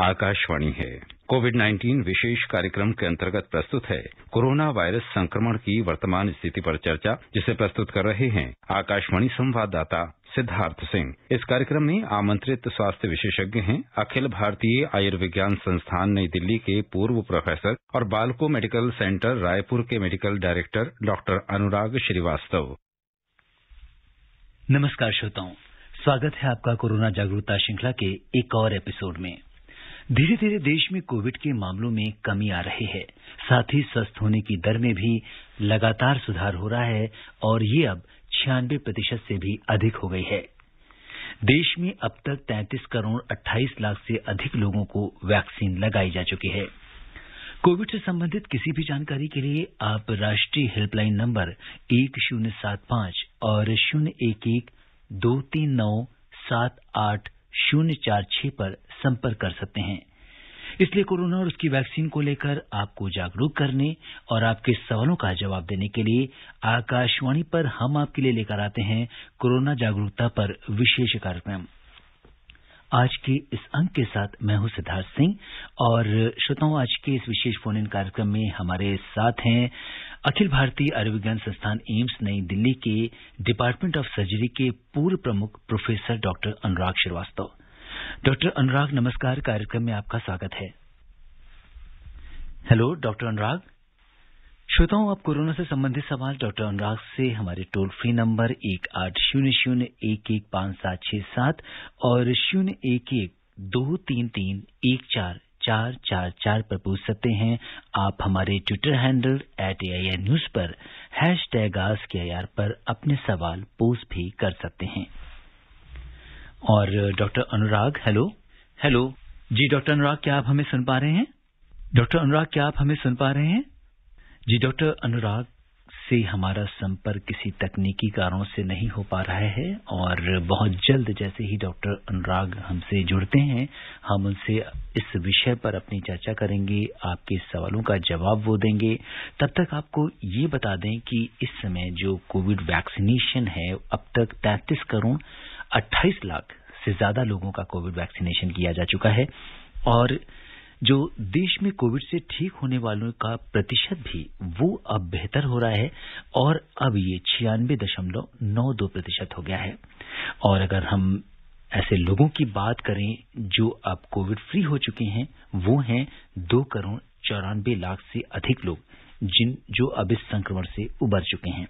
आकाशवाणी है कोविड 19 विशेष कार्यक्रम के अंतर्गत प्रस्तुत है कोरोना वायरस संक्रमण की वर्तमान स्थिति पर चर्चा जिसे प्रस्तुत कर रहे हैं आकाशवाणी संवाददाता सिद्धार्थ सिंह इस कार्यक्रम में आमंत्रित स्वास्थ्य विशेषज्ञ हैं अखिल भारतीय आयुर्विज्ञान संस्थान नई दिल्ली के पूर्व प्रोफेसर और बालको मेडिकल सेंटर रायपुर के medical director doctor Anurag Srivastava नमस्कार श्रोताओं स्वागत है आपका कोरोना जागरूकता श्रृंखला के एक और एपिसोड में धीरे धीरे देश में कोविड के मामलों में कमी आ रही है साथ ही स्वस्थ होने की दर में भी लगातार सुधार हो रहा है और ये अब छियानवे प्रतिशत से भी अधिक हो गई है देश में अब तक 33 करोड़ 28 लाख से अधिक लोगों को वैक्सीन लगाई जा चुकी है कोविड से संबंधित किसी भी जानकारी के लिए आप राष्ट्रीय हेल्पलाइन नंबर एक शून्य सात पांच और शून्य एक एक दो तीन नौ सात आठ शून्य चार छह पर संपर्क कर सकते हैं इसलिए कोरोना और उसकी वैक्सीन को लेकर आपको जागरूक करने और आपके सवालों का जवाब देने के लिए आकाशवाणी पर हम आपके लिए लेकर आते हैं कोरोना जागरूकता पर विशेष कार्यक्रम आज के इस अंक के साथ मैं हूं सिद्धार्थ सिंह और श्रोताओं आज के इस विशेष फोन इन कार्यक्रम में हमारे साथ हैं अखिल भारतीय आयुर्विज्ञान संस्थान एम्स नई दिल्ली के डिपार्टमेंट ऑफ सर्जरी के पूर्व प्रमुख professor doctor Anurag Srivastava doctor Anurag नमस्कार कार्यक्रम में आपका स्वागत है हेलो डॉक्टर अनुराग श्रोताओं अब कोरोना से संबंधित सवाल डॉक्टर अनुराग से हमारे टोल फ्री नंबर एक आठ शून्य शून्य एक एक पांच सात छह सात और शून्य एक एक दो तीन तीन एक चार चार चार चार पर पूछ सकते हैं आप हमारे Twitter handle at A I R news पर हैश टैग आज के आई आर पर अपने सवाल पोस्ट भी कर सकते हैं और doctor Anurag hello hello ji doctor Anurag क्या आप हमें सुन पा रहे हैं डॉक्टर अनुराग क्या आप हमें सुन पा रहे हैं जी डॉक्टर अनुराग से हमारा संपर्क किसी तकनीकी कारणों से नहीं हो पा रहा है और बहुत जल्द जैसे ही डॉक्टर अनुराग हमसे जुड़ते हैं हम उनसे इस विषय पर अपनी चर्चा करेंगे आपके सवालों का जवाब वो देंगे तब तक आपको ये बता दें कि इस समय जो कोविड वैक्सीनेशन है अब तक तैंतीस करोड़ अट्ठाईस लाख से ज्यादा लोगों का कोविड वैक्सीनेशन किया जा चुका है और जो देश में कोविड से ठीक होने वालों का प्रतिशत भी वो अब बेहतर हो रहा है और अब ये छियानवे दशमलव नौ दो प्रतिशत हो गया है और अगर हम ऐसे लोगों की बात करें जो अब कोविड फ्री हो चुके हैं वो हैं दो करोड़ चौरानबे लाख से अधिक लोग जिन जो अब इस संक्रमण से उबर चुके हैं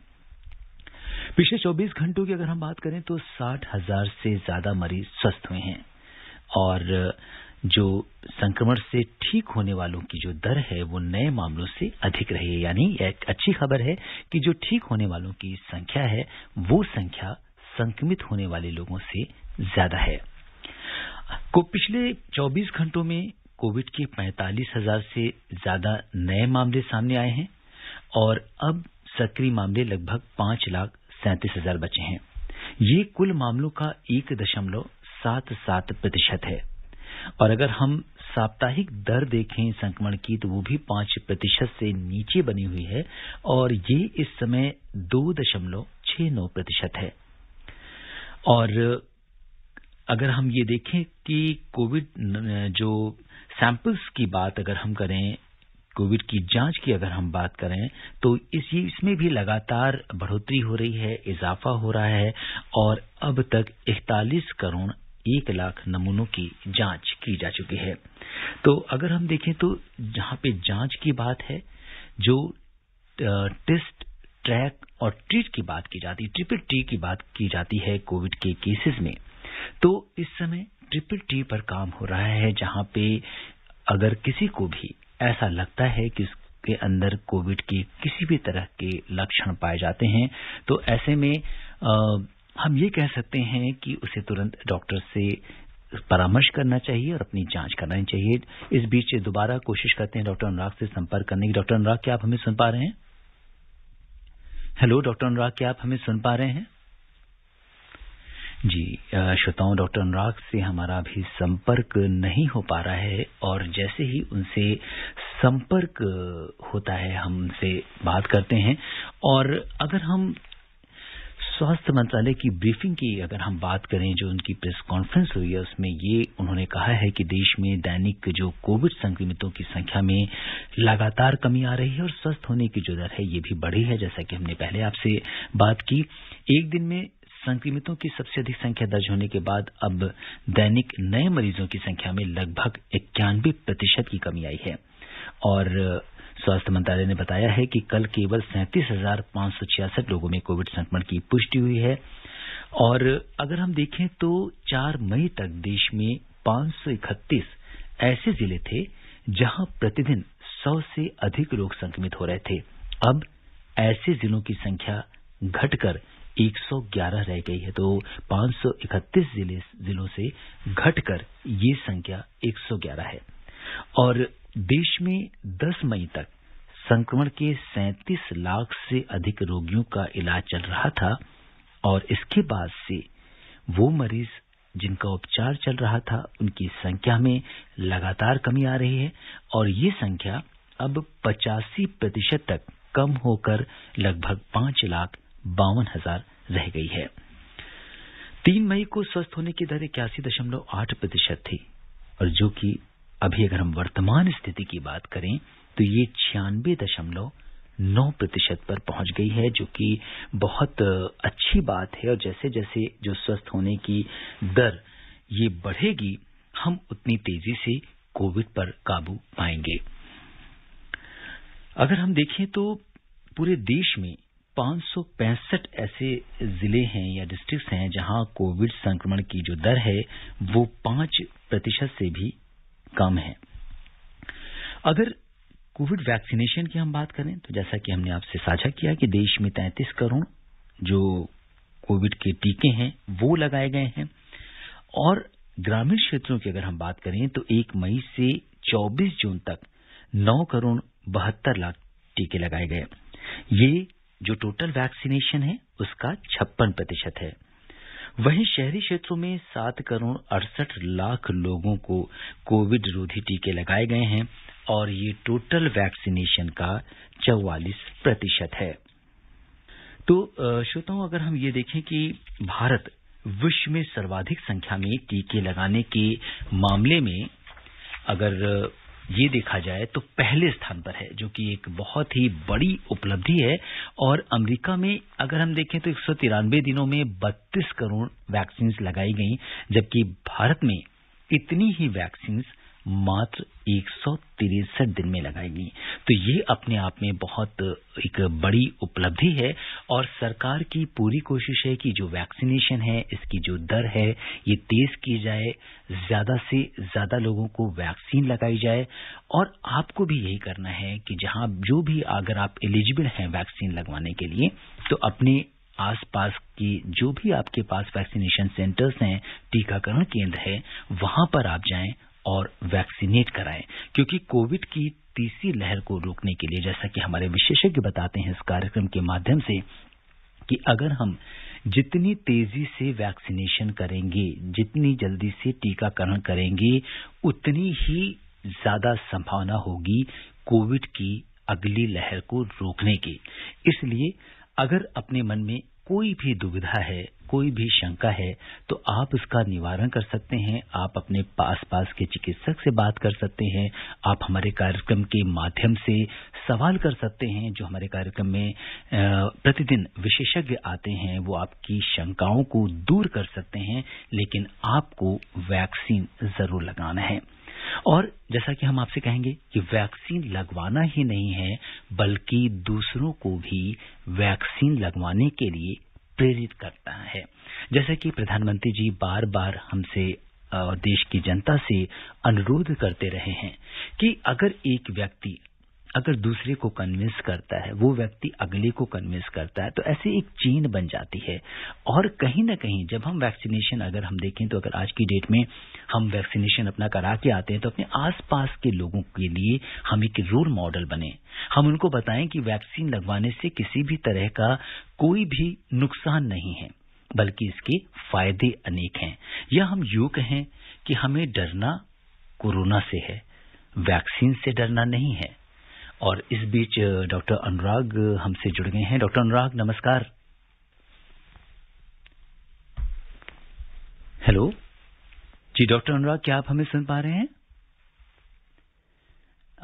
पिछले 24 घंटों की अगर हम बात करें तो साठ हजार से ज्यादा मरीज स्वस्थ हुए हैं और जो संक्रमण से ठीक होने वालों की जो दर है वो नए मामलों से अधिक रही है यानी एक अच्छी खबर है कि जो ठीक होने वालों की संख्या है वो संख्या संक्रमित होने वाले लोगों से ज्यादा है को पिछले 24 घंटों में कोविड के पैंतालीस हजार से ज्यादा नए मामले सामने आए हैं और अब सक्रिय मामले लगभग पांच लाख सैंतीस हजार बचे हैं ये कुल मामलों का एक दशमलव सात सात प्रतिशत है और अगर हम साप्ताहिक दर देखें संक्रमण की तो वो भी पांच प्रतिशत से नीचे बनी हुई है और ये इस समय दो दशमलव छह नौ प्रतिशत है और अगर हम ये देखें कि कोविड जो सैंपल्स की बात अगर हम करें कोविड की जांच की अगर हम बात करें तो इस ये इसमें भी लगातार बढ़ोतरी हो रही है इजाफा हो रहा है और अब तक इकतालीस करोड़ एक लाख नमूनों की जांच की जा चुकी है तो अगर हम देखें तो जहां पे जांच की बात है जो टेस्ट ट्रैक और ट्रीट की बात की जाती है ट्रिपल टी की बात की जाती है कोविड के केसेस में तो इस समय ट्रिपल टी पर काम हो रहा है जहां पे अगर किसी को भी ऐसा लगता है कि उसके अंदर कोविड के किसी भी तरह के लक्षण पाए जाते हैं तो ऐसे में हम ये कह सकते हैं कि उसे तुरंत डॉक्टर से परामर्श करना चाहिए और अपनी जांच करानी चाहिए इस बीच दोबारा कोशिश करते हैं डॉक्टर अनुराग से संपर्क करने की डॉक्टर अनुराग क्या आप हमें सुन पा रहे हैं हेलो डॉक्टर अनुराग क्या आप हमें सुन पा रहे हैं जी श्रोताओं डॉक्टर अनुराग से हमारा भी संपर्क नहीं हो पा रहा है और जैसे ही उनसे संपर्क होता है हम उनसे बात करते हैं और अगर हम स्वास्थ्य मंत्रालय की ब्रीफिंग की अगर हम बात करें जो उनकी प्रेस कॉन्फ्रेंस हुई है उसमें ये उन्होंने कहा है कि देश में दैनिक जो कोविड संक्रमितों की संख्या में लगातार कमी आ रही है और स्वस्थ होने की जो दर है ये भी बढ़ी है जैसा कि हमने पहले आपसे बात की एक दिन में संक्रमितों की सबसे अधिक संख्या दर्ज होने के बाद अब दैनिक नए मरीजों की संख्या में लगभग इक्यानवे प्रतिशत की कमी आई है और स्वास्थ्य मंत्रालय ने बताया है कि कल केवल सैंतीस हजार पांच सौ छियासठ लोगों में कोविड संक्रमण की पुष्टि हुई है और अगर हम देखें तो 4 मई तक देश में पांच ऐसे जिले थे जहां प्रतिदिन 100 से अधिक लोग संक्रमित हो रहे थे अब ऐसे जिलों की संख्या घटकर 111 रह गई है तो सौ जिले जिलों से घटकर ये संख्या 111 है और देश में 10 मई तक संक्रमण के 37 लाख से अधिक रोगियों का इलाज चल रहा था और इसके बाद से वो मरीज जिनका उपचार चल रहा था उनकी संख्या में लगातार कमी आ रही है और ये संख्या अब पचासी प्रतिशत तक कम होकर लगभग पांच लाख बावन हजार रह गई है तीन मई को स्वस्थ होने की दर इक्यासी दशमलव आठ प्रतिशत थी और जो कि अभी अगर हम वर्तमान स्थिति की बात करें तो ये छियानबे दशमलव नौ प्रतिशत पर पहुंच गई है जो कि बहुत अच्छी बात है और जैसे जैसे जो स्वस्थ होने की दर ये बढ़ेगी हम उतनी तेजी से कोविड पर काबू पाएंगे अगर हम देखें तो पूरे देश में 565 ऐसे जिले हैं या डिस्ट्रिक्ट्स हैं जहां कोविड संक्रमण की जो दर है वो पांच प्रतिशत से भी कम है अगर कोविड वैक्सीनेशन की हम बात करें तो जैसा कि हमने आपसे साझा किया कि देश में तैंतीस करोड़ जो कोविड के टीके हैं वो लगाए गए हैं और ग्रामीण क्षेत्रों की अगर हम बात करें तो 1 मई से 24 जून तक 9 करोड़ बहत्तर लाख टीके लगाए गए ये जो टोटल वैक्सीनेशन है उसका छप्पन प्रतिशत है वहीं शहरी क्षेत्रों में सात करोड़ अड़सठ लाख लोगों को कोविड रोधी टीके लगाए गए हैं और ये टोटल वैक्सीनेशन का चौवालीस प्रतिशत है तो श्रोताओं अगर हम ये देखें कि भारत विश्व में सर्वाधिक संख्या में टीके लगाने के मामले में अगर ये देखा जाए तो पहले स्थान पर है जो कि एक बहुत ही बड़ी उपलब्धि है और अमेरिका में अगर हम देखें तो एक दिनों में 32 करोड़ वैक्सीन लगाई गई जबकि भारत में इतनी ही वैक्सीन्स मात्र एक सौ तिरसठ दिन में लगाएगी तो ये अपने आप में बहुत एक बड़ी उपलब्धि है और सरकार की पूरी कोशिश है कि जो वैक्सीनेशन है इसकी जो दर है ये तेज की जाए ज्यादा से ज्यादा लोगों को वैक्सीन लगाई जाए और आपको भी यही करना है कि जहां जो भी अगर आप एलिजिबल हैं वैक्सीन लगवाने के लिए तो अपने आसपास की जो भी आपके पास वैक्सीनेशन सेंटर्स हैं टीकाकरण केंद्र है वहां पर आप जाएं और वैक्सीनेट कराएं क्योंकि कोविड की तीसरी लहर को रोकने के लिए जैसा कि हमारे विशेषज्ञ बताते हैं इस कार्यक्रम के माध्यम से कि अगर हम जितनी तेजी से वैक्सीनेशन करेंगे जितनी जल्दी से टीकाकरण करेंगे उतनी ही ज्यादा संभावना होगी कोविड की अगली लहर को रोकने की इसलिए अगर अपने मन में कोई भी दुविधा है कोई भी शंका है तो आप इसका निवारण कर सकते हैं आप अपने पास पास के चिकित्सक से बात कर सकते हैं आप हमारे कार्यक्रम के माध्यम से सवाल कर सकते हैं जो हमारे कार्यक्रम में प्रतिदिन विशेषज्ञ आते हैं वो आपकी शंकाओं को दूर कर सकते हैं लेकिन आपको वैक्सीन जरूर लगाना है और जैसा कि हम आपसे कहेंगे कि वैक्सीन लगवाना ही नहीं है बल्कि दूसरों को भी वैक्सीन लगवाने के लिए प्रेरित करता है जैसे कि प्रधानमंत्री जी बार बार हमसे और देश की जनता से अनुरोध करते रहे हैं कि अगर एक व्यक्ति अगर दूसरे को कन्विंस करता है वो व्यक्ति अगले को कन्विंस करता है तो ऐसे एक चेन बन जाती है और कहीं ना कहीं जब हम वैक्सीनेशन अगर हम देखें तो अगर आज की डेट में हम वैक्सीनेशन अपना करा के आते हैं तो अपने आसपास के लोगों के लिए हम एक रोल मॉडल बने हम उनको बताएं कि वैक्सीन लगवाने से किसी भी तरह का कोई भी नुकसान नहीं है बल्कि इसके फायदे अनेक हैं यह हम यू कहें कि हमें डरना कोरोना से है वैक्सीन से डरना नहीं है और इस बीच डॉक्टर अनुराग हमसे जुड़ गए हैं डॉक्टर अनुराग नमस्कार हेलो जी डॉक्टर अनुराग क्या आप हमें सुन पा रहे हैं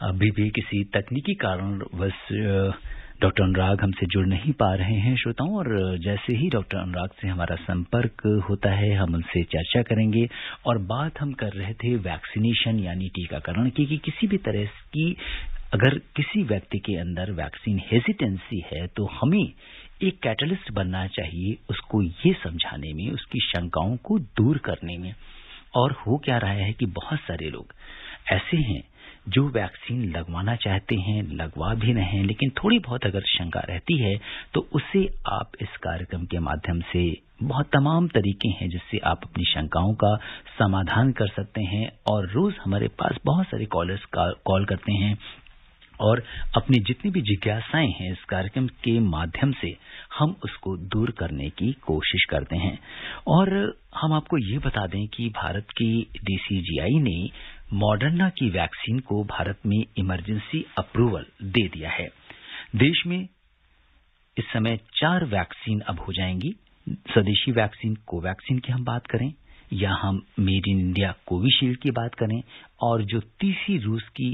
अभी भी किसी तकनीकी कारणवश डॉक्टर अनुराग हमसे जुड़ नहीं पा रहे हैं श्रोताओं और जैसे ही डॉक्टर अनुराग से हमारा संपर्क होता है हम उनसे चर्चा करेंगे और बात हम कर रहे थे वैक्सीनेशन यानी टीकाकरण की कि किसी भी तरह की अगर किसी व्यक्ति के अंदर वैक्सीन हेजिटेंसी है तो हमें एक कैटलिस्ट बनना चाहिए उसको ये समझाने में उसकी शंकाओं को दूर करने में और हो क्या रहा है कि बहुत सारे लोग ऐसे हैं जो वैक्सीन लगवाना चाहते हैं लगवा भी रहे हैं लेकिन थोड़ी बहुत अगर शंका रहती है तो उसे आप इस कार्यक्रम के माध्यम से बहुत तमाम तरीके हैं जिससे आप अपनी शंकाओं का समाधान कर सकते हैं और रोज हमारे पास बहुत सारे कॉलर्स कॉल करते हैं और अपनी जितनी भी जिज्ञासाएं हैं इस कार्यक्रम के माध्यम से हम उसको दूर करने की कोशिश करते हैं और हम आपको ये बता दें कि भारत की डीसीजीआई ने मॉडर्ना की वैक्सीन को भारत में इमरजेंसी अप्रूवल दे दिया है देश में इस समय चार वैक्सीन अब हो जाएंगी स्वदेशी वैक्सीन कोवैक्सीन की हम बात करें या हम मेड इन इंडिया कोविशील्ड की बात करें और जो तीसरी रूस की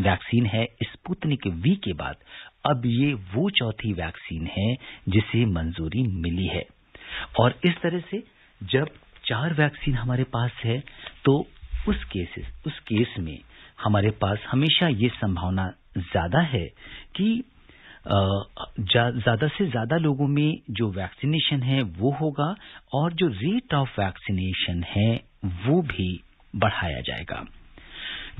वैक्सीन है स्पुतनिक वी के बाद अब ये वो चौथी वैक्सीन है जिसे मंजूरी मिली है और इस तरह से जब चार वैक्सीन हमारे पास है तो उस केसेस उस केस में हमारे पास हमेशा ये संभावना ज्यादा है कि ज्यादा से ज्यादा लोगों में जो वैक्सीनेशन है वो होगा और जो रेट ऑफ वैक्सीनेशन है वो भी बढ़ाया जाएगा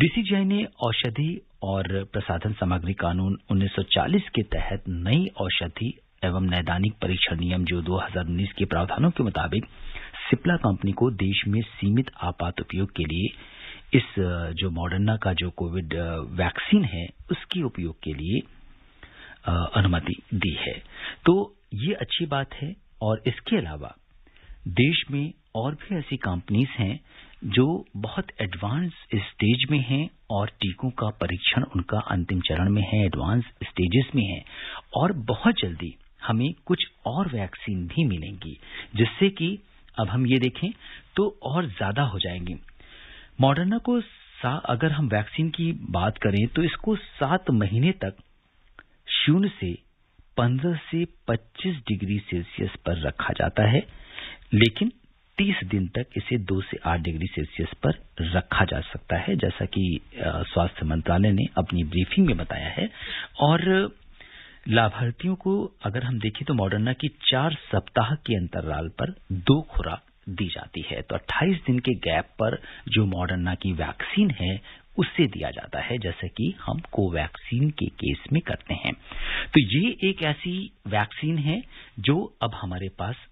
डीसीजीआई ने औषधि और प्रसाधन सामग्री कानून 1940 के तहत नई औषधि एवं नैदानिक परीक्षण नियम जो 2019 के प्रावधानों के मुताबिक सिप्ला कंपनी को देश में सीमित आपात उपयोग के लिए इस जो मॉडर्ना का जो कोविड वैक्सीन है उसके उपयोग के लिए अनुमति दी है तो ये अच्छी बात है और इसके अलावा देश में और भी ऐसी कंपनीज हैं जो बहुत एडवांस स्टेज में हैं और टीकों का परीक्षण उनका अंतिम चरण में है एडवांस स्टेजेस में है और बहुत जल्दी हमें कुछ और वैक्सीन भी मिलेंगी जिससे कि अब हम ये देखें तो और ज्यादा हो जाएंगी मॉडर्ना को अगर हम वैक्सीन की बात करें तो इसको सात महीने तक शून्य से पंद्रह से पच्चीस डिग्री सेल्सियस पर रखा जाता है लेकिन तीस दिन तक इसे दो से आठ डिग्री सेल्सियस पर रखा जा सकता है जैसा कि स्वास्थ्य मंत्रालय ने अपनी ब्रीफिंग में बताया है और लाभार्थियों को अगर हम देखें तो मॉडर्ना की चार सप्ताह के अंतराल पर दो खुराक दी जाती है तो 28 दिन के गैप पर जो मॉडर्ना की वैक्सीन है उससे दिया जाता है जैसे कि हम कोवैक्सीन के केस में करते हैं तो ये एक ऐसी वैक्सीन है जो अब हमारे पास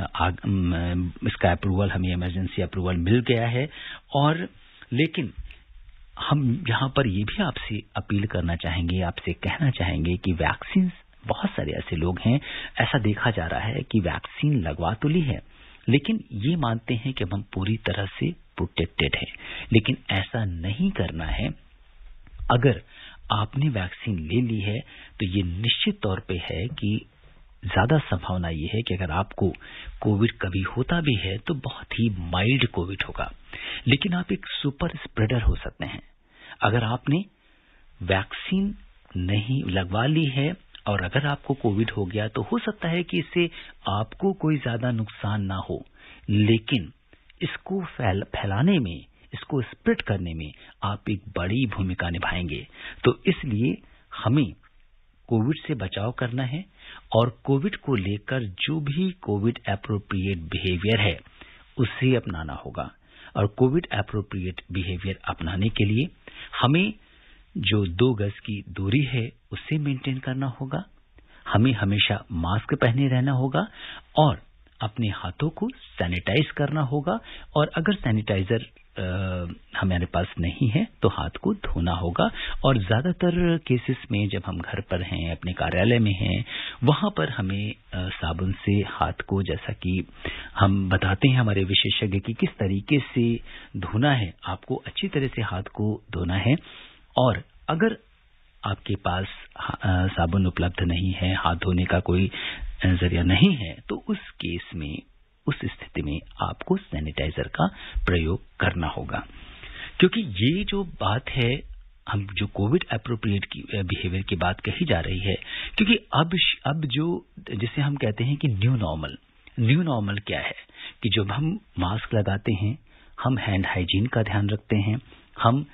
आग, इसका अप्रूवल हमें इमरजेंसी अप्रूवल मिल गया है और लेकिन हम यहां पर ये भी आपसे अपील करना चाहेंगे आपसे कहना चाहेंगे कि वैक्सीन बहुत सारे ऐसे लोग हैं ऐसा देखा जा रहा है कि वैक्सीन लगवा तो ली है लेकिन ये मानते हैं कि हम पूरी तरह से प्रोटेक्टेड हैं लेकिन ऐसा नहीं करना है अगर आपने वैक्सीन ले ली है तो ये निश्चित तौर पे है कि ज्यादा संभावना यह है कि अगर आपको कोविड कभी होता भी है तो बहुत ही माइल्ड कोविड होगा लेकिन आप एक सुपर स्प्रेडर हो सकते हैं अगर आपने वैक्सीन नहीं लगवा ली है और अगर आपको कोविड हो गया तो हो सकता है कि इससे आपको कोई ज्यादा नुकसान ना हो लेकिन इसको फैल, फैलाने में इसको स्प्रेड करने में आप एक बड़ी भूमिका निभाएंगे तो इसलिए हमें कोविड से बचाव करना है और कोविड को लेकर जो भी कोविड अप्रोप्रिएट बिहेवियर है उसे अपनाना होगा और कोविड अप्रोप्रिएट बिहेवियर अपनाने के लिए हमें जो दो गज की दूरी है उसे मेंटेन करना होगा हमें हमेशा मास्क पहने रहना होगा और अपने हाथों को सैनिटाइज करना होगा और अगर सैनिटाइजर हमारे पास नहीं है तो हाथ को धोना होगा और ज्यादातर केसेस में जब हम घर पर हैं अपने कार्यालय में हैं वहां पर हमें साबुन से हाथ को जैसा कि हम बताते हैं हमारे विशेषज्ञ की किस तरीके से धोना है आपको अच्छी तरह से हाथ को धोना है और अगर आपके पास साबुन उपलब्ध नहीं है हाथ धोने का कोई जरिया नहीं है तो उस केस में उस स्थिति में आपको सैनिटाइजर का प्रयोग करना होगा क्योंकि ये जो बात है हम जो कोविड अप्रोप्रिएट बिहेवियर की बात कही जा रही है क्योंकि अब अब जो जिसे हम कहते हैं कि न्यू नॉर्मल न्यू नॉर्मल क्या है कि जब हम मास्क लगाते हैं हम हैंड हाइजीन का ध्यान रखते हैं हम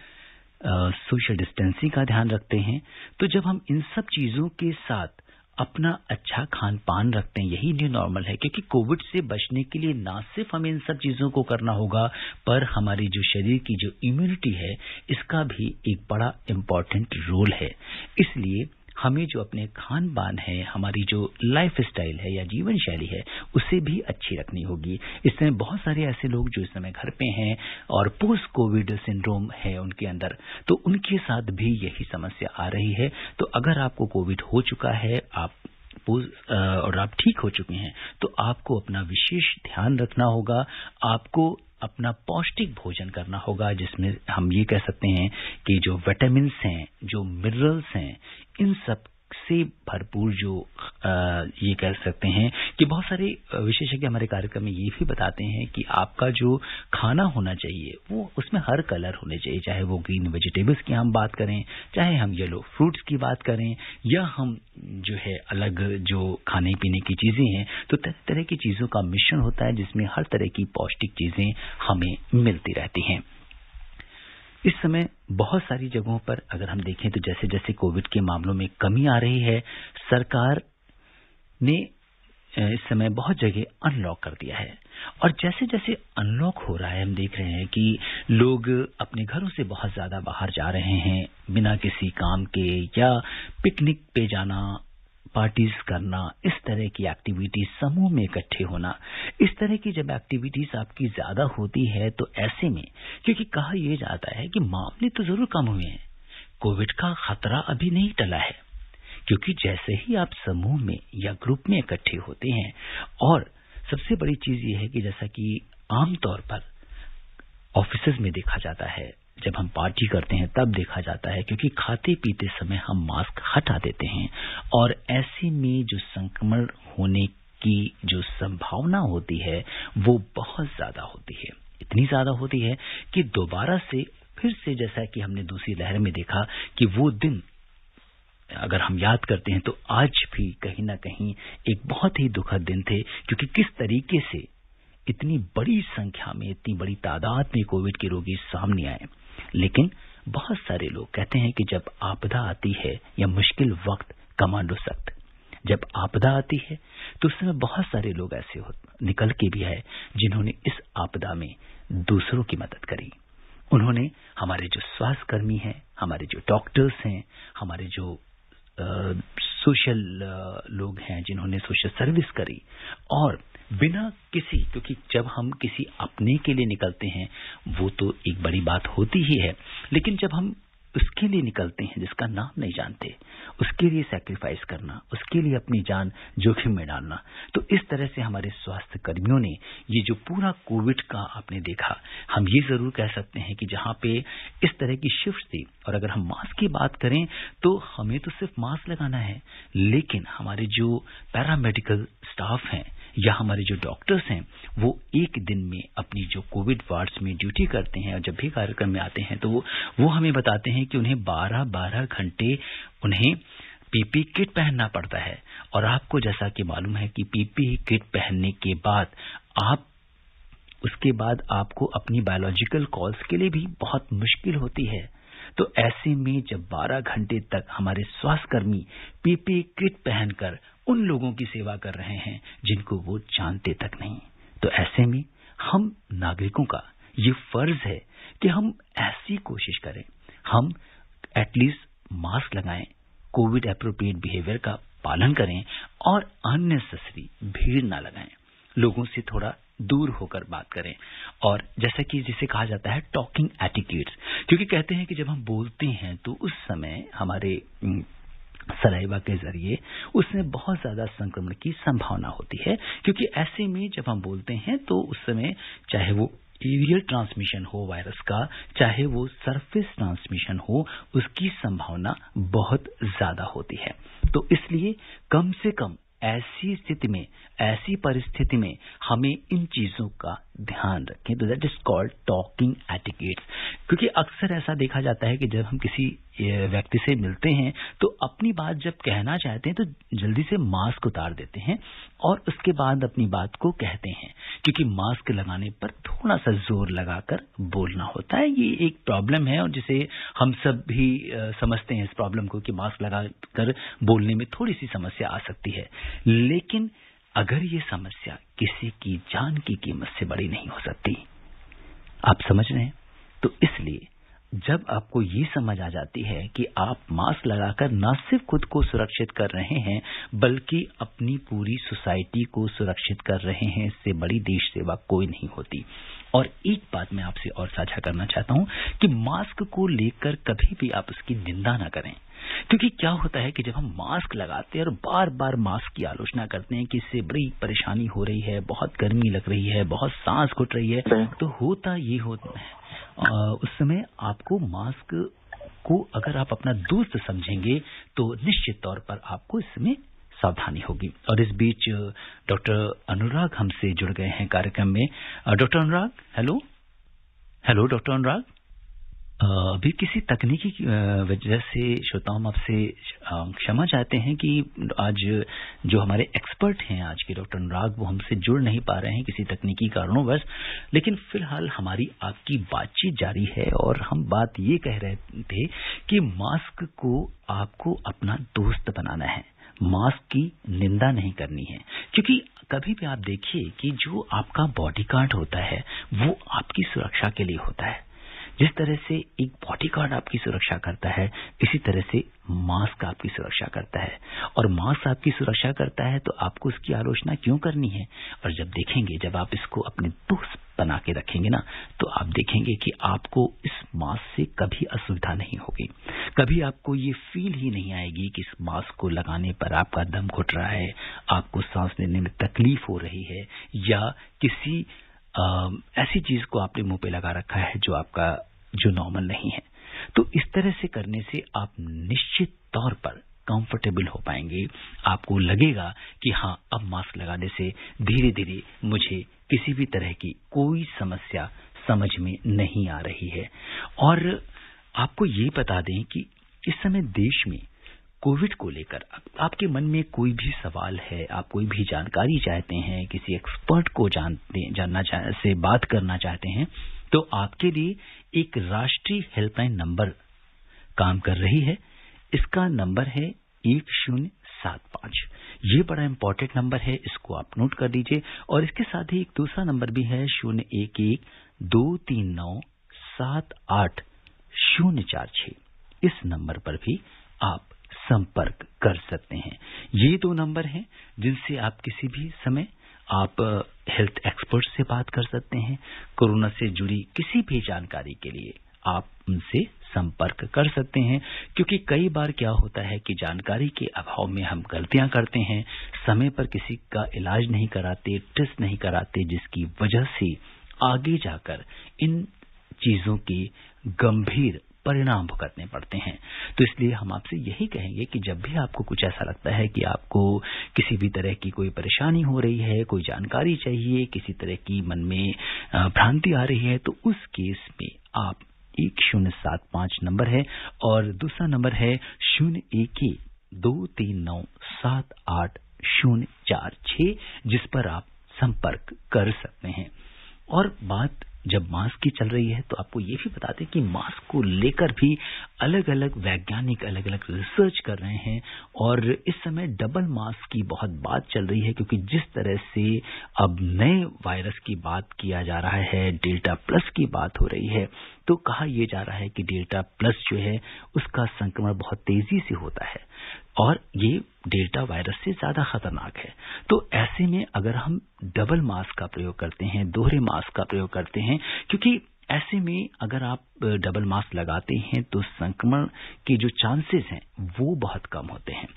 सोशल डिस्टेंसिंग का ध्यान रखते हैं तो जब हम इन सब चीजों के साथ अपना अच्छा खान पान रखते हैं यही न्यू नॉर्मल है क्योंकि कोविड से बचने के लिए ना सिर्फ हमें इन सब चीजों को करना होगा पर हमारी जो शरीर की जो इम्यूनिटी है इसका भी एक बड़ा इम्पोर्टेंट रोल है इसलिए हमें जो अपने खान पान है हमारी जो लाइफ स्टाइल है या जीवन शैली है उसे भी अच्छी रखनी होगी इस समय बहुत सारे ऐसे लोग जो इस समय घर पे हैं और पोस्ट कोविड सिंड्रोम है उनके अंदर तो उनके साथ भी यही समस्या आ रही है तो अगर आपको कोविड हो चुका है आप और आप ठीक हो चुके हैं तो आपको अपना विशेष ध्यान रखना होगा आपको अपना पौष्टिक भोजन करना होगा जिसमें हम ये कह सकते हैं कि जो विटामिन्स हैं जो मिनरल्स हैं इन सब से भरपूर जो ये कह सकते हैं कि बहुत सारे विशेषज्ञ हमारे कार्यक्रम में ये भी बताते हैं कि आपका जो खाना होना चाहिए वो उसमें हर कलर होने चाहिए चाहे वो ग्रीन वेजिटेबल्स की हम बात करें चाहे हम येलो फ्रूट्स की बात करें या हम जो है अलग जो खाने पीने की चीजें हैं तो तरह तरह की चीजों का मिश्रण होता है जिसमें हर तरह की पौष्टिक चीजें हमें मिलती रहती हैं इस समय बहुत सारी जगहों पर अगर हम देखें तो जैसे जैसे कोविड के मामलों में कमी आ रही है सरकार ने इस समय बहुत जगह अनलॉक कर दिया है और जैसे जैसे अनलॉक हो रहा है हम देख रहे हैं कि लोग अपने घरों से बहुत ज्यादा बाहर जा रहे हैं बिना किसी काम के या पिकनिक पे जाना पार्टीज करना इस तरह की एक्टिविटीज समूह में इकट्ठे होना इस तरह की जब एक्टिविटीज आपकी ज्यादा होती है तो ऐसे में क्योंकि कहा यह जाता है कि मामले तो जरूर कम हुए हैं कोविड का खतरा अभी नहीं टला है क्योंकि जैसे ही आप समूह में या ग्रुप में इकट्ठे होते हैं और सबसे बड़ी चीज यह है कि जैसा कि आमतौर पर ऑफिस में देखा जाता है जब हम पार्टी करते हैं तब देखा जाता है क्योंकि खाते पीते समय हम मास्क हटा देते हैं और ऐसे में जो संक्रमण होने की जो संभावना होती है वो बहुत ज्यादा होती है इतनी ज्यादा होती है कि दोबारा से फिर से जैसा कि हमने दूसरी लहर में देखा कि वो दिन अगर हम याद करते हैं तो आज भी कहीं ना कहीं एक बहुत ही दुखद दिन थे क्योंकि किस तरीके से इतनी बड़ी संख्या में इतनी बड़ी तादाद में कोविड के रोगी सामने आए लेकिन बहुत सारे लोग कहते हैं कि जब आपदा आती है या मुश्किल वक्त कमांडो सख्त जब आपदा आती है तो उस समय बहुत सारे लोग ऐसे निकल के भी है जिन्होंने इस आपदा में दूसरों की मदद करी उन्होंने हमारे जो स्वास्थ्यकर्मी हैं हमारे जो डॉक्टर्स हैं हमारे जो सोशल लोग हैं जिन्होंने सोशल सर्विस करी और बिना किसी क्योंकि जब हम किसी अपने के लिए निकलते हैं वो तो एक बड़ी बात होती ही है लेकिन जब हम उसके लिए निकलते हैं जिसका नाम नहीं जानते उसके लिए सेक्रीफाइस करना उसके लिए अपनी जान जोखिम में डालना तो इस तरह से हमारे स्वास्थ्य कर्मियों ने ये जो पूरा कोविड का आपने देखा हम ये जरूर कह सकते हैं कि जहां पे इस तरह की शिफ्ट थी और अगर हम मास्क की बात करें तो हमें तो सिर्फ मास्क लगाना है लेकिन हमारे जो पैरामेडिकल स्टाफ हैं यहाँ हमारे जो डॉक्टर्स हैं वो एक दिन में अपनी जो कोविड वार्ड्स में ड्यूटी करते हैं और जब भी कार्यक्रम में आते हैं तो वो हमें बताते हैं कि उन्हें बारह बारह घंटे उन्हें पीपी किट पहनना पड़ता है और आपको जैसा कि मालूम है कि पीपी किट पहनने के बाद आप उसके बाद आपको अपनी बायोलॉजिकल कॉल्स के लिए भी बहुत मुश्किल होती है तो ऐसे में जब 12 घंटे तक हमारे स्वास्थ्यकर्मी पीपी किट पहनकर उन लोगों की सेवा कर रहे हैं जिनको वो जानते तक नहीं तो ऐसे में हम नागरिकों का ये फर्ज है कि हम ऐसी कोशिश करें हम एटलीस्ट मास्क लगाएं कोविड अप्रोप्रिएट बिहेवियर का पालन करें और अननेसेसरी भीड़ ना लगाएं लोगों से थोड़ा दूर होकर बात करें और जैसा कि जिसे कहा जाता है टॉकिंग एटीट्यूड क्योंकि कहते हैं कि जब हम बोलते हैं तो उस समय हमारे सलाइवा के जरिए उसमें बहुत ज्यादा संक्रमण की संभावना होती है क्योंकि ऐसे में जब हम बोलते हैं तो उस समय चाहे वो एरियल ट्रांसमिशन हो वायरस का चाहे वो सरफेस ट्रांसमिशन हो उसकी संभावना बहुत ज्यादा होती है तो इसलिए कम से कम ऐसी स्थिति में ऐसी परिस्थिति में हमें इन चीजों का ध्यान रखें तो that is called talking etiquettes क्योंकि अक्सर ऐसा देखा जाता है कि जब हम किसी व्यक्ति से मिलते हैं तो अपनी बात जब कहना चाहते हैं तो जल्दी से मास्क उतार देते हैं और उसके बाद अपनी बात को कहते हैं क्योंकि मास्क लगाने पर थोड़ा सा जोर लगाकर बोलना होता है ये एक प्रॉब्लम है और जिसे हम सब भी समझते हैं इस प्रॉब्लम को कि मास्क लगाकर बोलने में थोड़ी सी समस्या आ सकती है लेकिन अगर ये समस्या किसी की जान की कीमत से बड़ी नहीं हो सकती आप समझ रहे हैं तो इसलिए जब आपको ये समझ आ जाती है कि आप मास्क लगाकर न सिर्फ खुद को सुरक्षित कर रहे हैं बल्कि अपनी पूरी सोसाइटी को सुरक्षित कर रहे हैं इससे बड़ी देश सेवा कोई नहीं होती और एक बात मैं आपसे और साझा करना चाहता हूं कि मास्क को लेकर कभी भी आप उसकी निंदा ना करें क्योंकि क्या होता है कि जब हम मास्क लगाते हैं और बार बार मास्क की आलोचना करते हैं कि इससे बड़ी परेशानी हो रही है बहुत गर्मी लग रही है बहुत सांस घुट रही है तो होता ये होता है उस समय आपको मास्क को अगर आप अपना दोस्त समझेंगे तो निश्चित तौर पर आपको इसमें सावधानी होगी और इस बीच डॉक्टर अनुराग हमसे जुड़ गए हैं कार्यक्रम में doctor Anurag hello hello doctor Anurag अभी किसी तकनीकी वजह से श्रोताओं आपसे क्षमा चाहते हैं कि आज जो हमारे एक्सपर्ट हैं आज के डॉक्टर अनुराग वो हमसे जुड़ नहीं पा रहे हैं किसी तकनीकी कारणोंवश लेकिन फिलहाल हमारी आपकी बातचीत जारी है और हम बात ये कह रहे थे कि मास्क को आपको अपना दोस्त बनाना है मास्क की निंदा नहीं करनी है क्योंकि कभी भी आप देखिए कि जो आपका बॉडी गार्ड होता है वो आपकी सुरक्षा के लिए होता है जिस तरह से एक बॉडी गार्ड आपकी सुरक्षा करता है इसी तरह से मास्क आपकी सुरक्षा करता है और मास्क आपकी सुरक्षा करता है तो आपको उसकी आलोचना क्यों करनी है और जब देखेंगे जब आप इसको अपने दोस्त बना के रखेंगे ना तो आप देखेंगे कि आपको इस मास्क से कभी असुविधा नहीं होगी कभी आपको ये फील ही नहीं आएगी कि इस मास्क को लगाने पर आपका दम घुट रहा है आपको सांस लेने में तकलीफ हो रही है या किसी ऐसी चीज को आपने मुंह पे लगा रखा है जो आपका जो नॉर्मल नहीं है तो इस तरह से करने से आप निश्चित तौर पर कंफर्टेबल हो पाएंगे आपको लगेगा कि हाँ अब मास्क लगाने से धीरे धीरे मुझे किसी भी तरह की कोई समस्या समझ में नहीं आ रही है और आपको ये बता दें कि इस समय देश में कोविड को लेकर आपके मन में कोई भी सवाल है आप कोई भी जानकारी चाहते हैं किसी एक्सपर्ट को जानते जानना से बात करना चाहते हैं तो आपके लिए एक राष्ट्रीय हेल्पलाइन नंबर काम कर रही है इसका नंबर है एक शून्य सात पांच ये बड़ा इम्पोर्टेंट नंबर है इसको आप नोट कर दीजिए और इसके साथ ही एक दूसरा नंबर भी है शून्य एक एक दो तीन नौ सात आठ शून्य चार छ इस नंबर पर भी आप संपर्क कर सकते हैं ये दो नंबर हैं जिनसे आप किसी भी समय आप हेल्थ एक्सपर्ट से बात कर सकते हैं कोरोना से जुड़ी किसी भी जानकारी के लिए आप उनसे संपर्क कर सकते हैं क्योंकि कई बार क्या होता है कि जानकारी के अभाव में हम गलतियां करते हैं समय पर किसी का इलाज नहीं कराते टेस्ट नहीं कराते जिसकी वजह से आगे जाकर इन चीजों की गंभीर परिणाम भुगतने पड़ते हैं तो इसलिए हम आपसे यही कहेंगे कि जब भी आपको कुछ ऐसा लगता है कि आपको किसी भी तरह की कोई परेशानी हो रही है कोई जानकारी चाहिए किसी तरह की मन में भ्रांति आ रही है तो उस केस में आप एक शून्य सात पांच नंबर है और दूसरा नंबर है शून्य एक एक दो तीन नौ सात आठ शून्य चार छ जिस पर आप संपर्क कर सकते हैं और बात जब मास्क की चल रही है तो आपको ये भी बता दें कि मास्क को लेकर भी अलग अलग वैज्ञानिक अलग अलग रिसर्च कर रहे हैं और इस समय डबल मास्क की बहुत बात चल रही है क्योंकि जिस तरह से अब नए वायरस की बात किया जा रहा है डेल्टा प्लस की बात हो रही है तो कहा यह जा रहा है कि डेल्टा प्लस जो है उसका संक्रमण बहुत तेजी से होता है और ये डेल्टा वायरस से ज्यादा खतरनाक है तो ऐसे में अगर हम डबल मास्क का प्रयोग करते हैं दोहरे मास्क का प्रयोग करते हैं क्योंकि ऐसे में अगर आप डबल मास्क लगाते हैं तो संक्रमण के जो चांसेस हैं वो बहुत कम होते हैं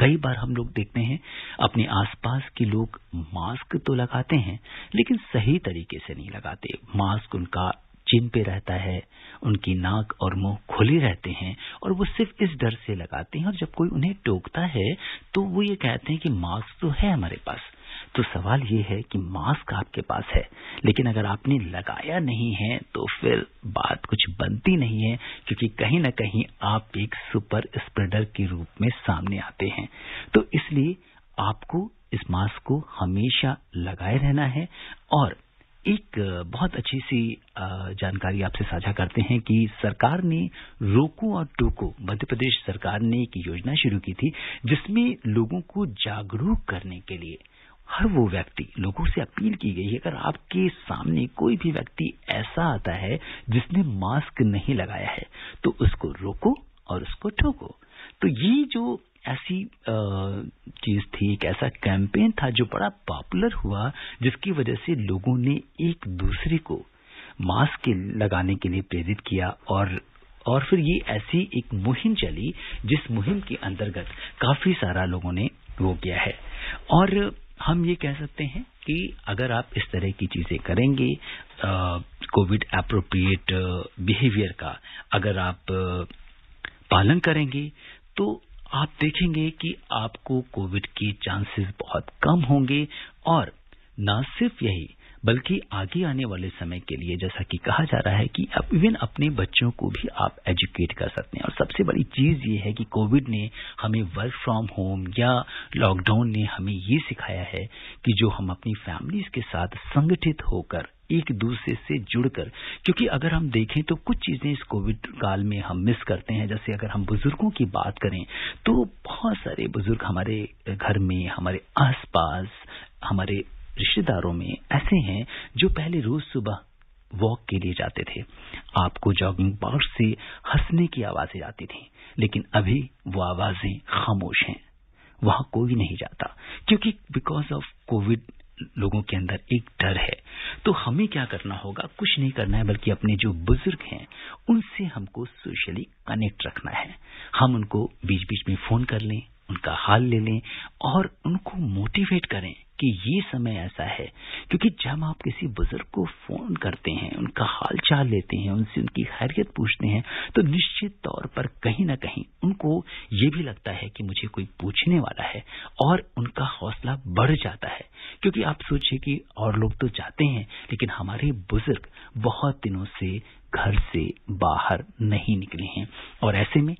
कई बार हम लोग देखते हैं अपने आसपास के लोग मास्क तो लगाते हैं लेकिन सही तरीके से नहीं लगाते मास्क उनका चिन पे रहता है उनकी नाक और मुंह खुले रहते हैं और वो सिर्फ इस डर से लगाते हैं और जब कोई उन्हें टोकता है तो वो ये कहते हैं कि मास्क तो है हमारे पास तो सवाल ये है कि मास्क आपके पास है लेकिन अगर आपने लगाया नहीं है तो फिर बात कुछ बनती नहीं है क्योंकि कहीं ना कहीं आप एक सुपर स्प्रेडर के रूप में सामने आते हैं तो इसलिए आपको इस मास्क को हमेशा लगाए रहना है और एक बहुत अच्छी सी जानकारी आपसे साझा करते हैं कि सरकार ने रोको और टोको मध्य प्रदेश सरकार ने एक योजना शुरू की थी जिसमें लोगों को जागरूक करने के लिए हर वो व्यक्ति लोगों से अपील की गई है अगर आपके सामने कोई भी व्यक्ति ऐसा आता है जिसने मास्क नहीं लगाया है तो उसको रोको और उसको ठोको तो ये जो ऐसी चीज थी एक ऐसा कैंपेन था जो बड़ा पॉपुलर हुआ जिसकी वजह से लोगों ने एक दूसरे को मास्क लगाने के लिए प्रेरित किया और और फिर ये ऐसी एक मुहिम चली जिस मुहिम के अंतर्गत काफी सारा लोगों ने वो किया है और हम ये कह सकते हैं कि अगर आप इस तरह की चीजें करेंगे कोविड अप्रोप्रिएट बिहेवियर का अगर आप पालन करेंगे तो आप देखेंगे कि आपको कोविड के चांसेस बहुत कम होंगे और न सिर्फ यही बल्कि आगे आने वाले समय के लिए जैसा कि कहा जा रहा है कि इवन अपने बच्चों को भी आप एजुकेट कर सकते हैं और सबसे बड़ी चीज ये है कि कोविड ने हमें वर्क फ्रॉम होम या लॉकडाउन ने हमें ये सिखाया है कि जो हम अपनी फैमिलीज के साथ संगठित होकर एक दूसरे से जुड़कर क्योंकि अगर हम देखें तो कुछ चीजें इस कोविड काल में हम मिस करते हैं जैसे अगर हम बुजुर्गों की बात करें तो बहुत सारे बुजुर्ग हमारे घर में हमारे आसपास हमारे रिश्तेदारों में ऐसे हैं जो पहले रोज सुबह वॉक के लिए जाते थे आपको जॉगिंग पार्क से हंसने की आवाजें आती थी लेकिन अभी वो आवाजें खामोश हैं वहां कोई नहीं जाता क्योंकि बिकॉज ऑफ कोविड लोगों के अंदर एक डर है तो हमें क्या करना होगा कुछ नहीं करना है बल्कि अपने जो बुजुर्ग हैं उनसे हमको सोशली कनेक्ट रखना है हम उनको बीच बीच में फोन कर लें उनका हाल ले लें और उनको मोटिवेट करें कि ये समय ऐसा है क्योंकि जब आप किसी बुजुर्ग को फोन करते हैं उनका हाल चाल लेते हैं उनसे उनकी खैरियत पूछते हैं तो निश्चित तौर पर कहीं ना कहीं उनको ये भी लगता है कि मुझे कोई पूछने वाला है और उनका हौसला बढ़ जाता है क्योंकि आप सोचिए कि और लोग तो जाते हैं लेकिन हमारे बुजुर्ग बहुत दिनों से घर से बाहर नहीं निकले हैं और ऐसे में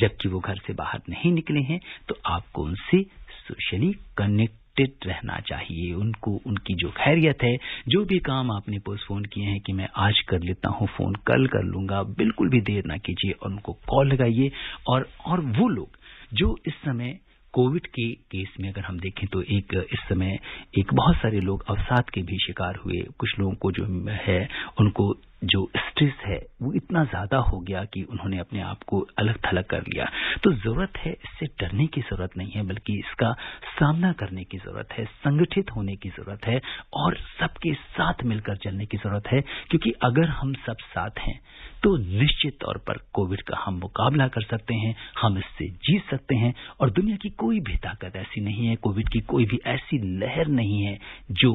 जबकि वो घर से बाहर नहीं निकले हैं तो आपको उनसे सोशली कनेक्ट कनेक्टेड रहना चाहिए उनको उनकी जो खैरियत है जो भी काम आपने पोस्टफोन किए हैं कि मैं आज कर लेता हूं फोन कल कर लूंगा बिल्कुल भी देर ना कीजिए और उनको कॉल लगाइए और और वो लोग जो इस समय कोविड के केस में अगर हम देखें तो एक इस समय एक बहुत सारे लोग अवसाद के भी शिकार हुए कुछ लोगों को जो है उनको जो स्ट्रेस है वो इतना ज्यादा हो गया कि उन्होंने अपने आप को अलग थलग कर लिया तो जरूरत है इससे डरने की जरूरत नहीं है बल्कि इसका सामना करने की जरूरत है संगठित होने की जरूरत है और सबके साथ मिलकर चलने की जरूरत है क्योंकि अगर हम सब साथ हैं तो निश्चित तौर पर कोविड का हम मुकाबला कर सकते हैं हम इससे जीत सकते हैं और दुनिया की कोई भी ताकत ऐसी नहीं है कोविड की कोई भी ऐसी लहर नहीं है जो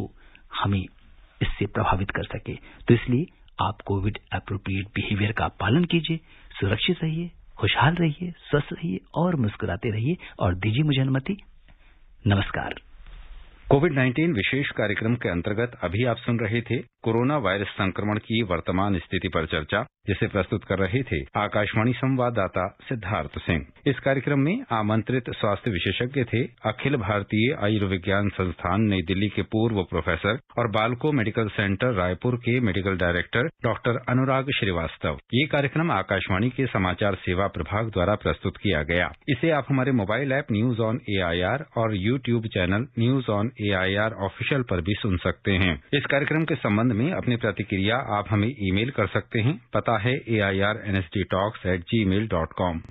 हमें इससे प्रभावित कर सके तो इसलिए आप कोविड अप्रोप्रिएट बिहेवियर का पालन कीजिए सुरक्षित रहिए खुशहाल रहिए स्वस्थ रहिए और मुस्कुराते रहिए और दीजिए मुझे अनुमति नमस्कार कोविड 19 विशेष कार्यक्रम के अंतर्गत अभी आप सुन रहे थे कोरोना वायरस संक्रमण की वर्तमान स्थिति पर चर्चा जिसे प्रस्तुत कर रहे थे आकाशवाणी संवाददाता सिद्धार्थ सिंह इस कार्यक्रम में आमंत्रित स्वास्थ्य विशेषज्ञ थे अखिल भारतीय आयुर्विज्ञान संस्थान नई दिल्ली के पूर्व प्रोफेसर और बालको मेडिकल सेंटर रायपुर के medical director doctor Anurag Srivastava ये कार्यक्रम आकाशवाणी के समाचार सेवा प्रभाग द्वारा प्रस्तुत किया गया इसे आप हमारे mobile app news on A और YouTube channel news on A official पर भी सुन सकते हैं इस कार्यक्रम के संबंध संबंध में अपनी प्रतिक्रिया आप हमें ई मेल कर सकते हैं पता है A I R N S T talks at gmail dot com